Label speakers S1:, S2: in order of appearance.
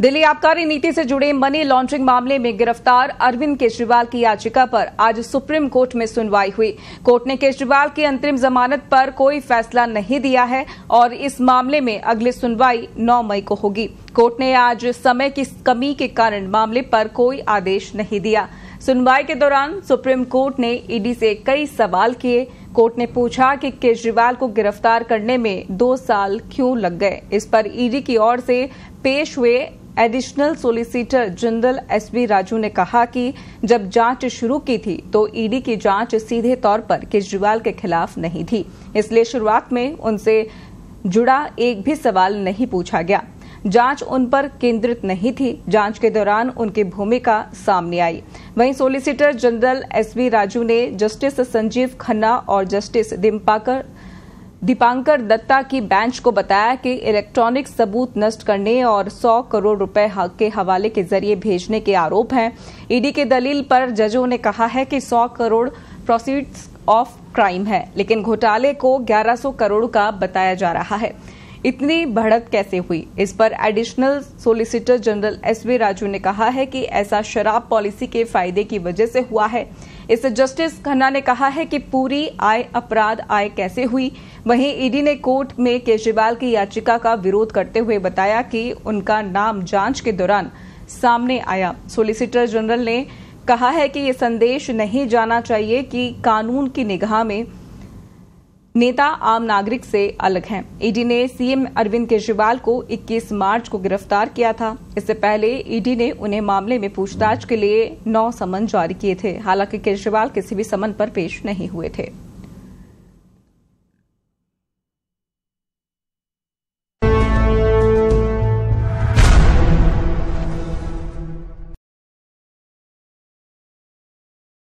S1: दिल्ली आबकारी नीति से जुड़े मनी लॉन्ड्रिंग मामले में गिरफ्तार अरविंद केजरीवाल की याचिका पर आज सुप्रीम कोर्ट में सुनवाई हुई कोर्ट ने केजरीवाल की अंतरिम जमानत पर कोई फैसला नहीं दिया है और इस मामले में अगली सुनवाई 9 मई को होगी कोर्ट ने आज समय की कमी के कारण मामले पर कोई आदेश नहीं दिया सुनवाई के दौरान सुप्रीम कोर्ट ने ईडी से कई सवाल किए कोर्ट ने पूछा कि केजरीवाल को गिरफ्तार करने में दो साल क्यों लग गए इस पर ईडी की ओर से पेश हुए additional solicitor general S B Raju ने कहा कि जब जांच शुरू की थी तो ईडी की जांच सीधे तौर पर केजरीवाल के खिलाफ नहीं थी इसलिए शुरुआत में उनसे जुड़ा एक भी सवाल नहीं पूछा गया जांच उन पर केंद्रित नहीं थी जांच के दौरान उनकी भूमिका सामने आई वहीं सोलिसिटर जनरल एस राजू ने जस्टिस संजीव खन्ना और जस्टिस दिम्पाकर दीपांकर दत्ता की बेंच को बताया कि इलेक्ट्रॉनिक सबूत नष्ट करने और 100 करोड़ रुपए के हवाले के जरिए भेजने के आरोप हैं ईडी के दलील पर जजों ने कहा है कि 100 करोड़ प्रोसीड्स ऑफ क्राइम है लेकिन घोटाले को 1100 करोड़ का बताया जा रहा है इतनी बढ़त कैसे हुई इस पर additional solicitor general S V Raju ने कहा है कि ऐसा शराब पॉलिसी के फायदे की वजह से हुआ है इससे जस्टिस खन्ना ने कहा है कि पूरी आय अपराध आय कैसे हुई वहीं ईडी e ने कोर्ट में केजरीवाल की याचिका का विरोध करते हुए बताया कि उनका नाम जांच के दौरान सामने आया सोलिसिटर जनरल ने कहा है कि ये संदेश नहीं जाना चाहिए कि कानून की निगाह में नेता आम नागरिक से अलग हैं। ईडी e ने सीएम अरविंद केजरीवाल को 21 मार्च को गिरफ्तार किया था इससे पहले ईडी e ने उन्हें मामले में पूछताछ के लिए नौ समन जारी किए थे हालांकि केजरीवाल किसी भी समन पर पेश नहीं हुए थे